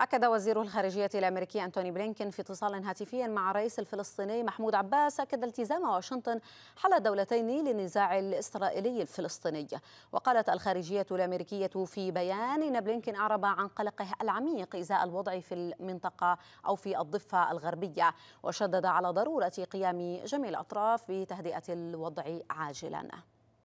أكد وزير الخارجية الأمريكي أنتوني بلينكين في اتصال هاتفي مع الرئيس الفلسطيني محمود عباس أكد التزام واشنطن حل الدولتين للنزاع الإسرائيلي الفلسطيني وقالت الخارجية الأمريكية في بيان أن بلينكين أعرب عن قلقه العميق إزاء الوضع في المنطقة أو في الضفة الغربية وشدد على ضرورة قيام جميع الأطراف بتهدئة الوضع عاجلاً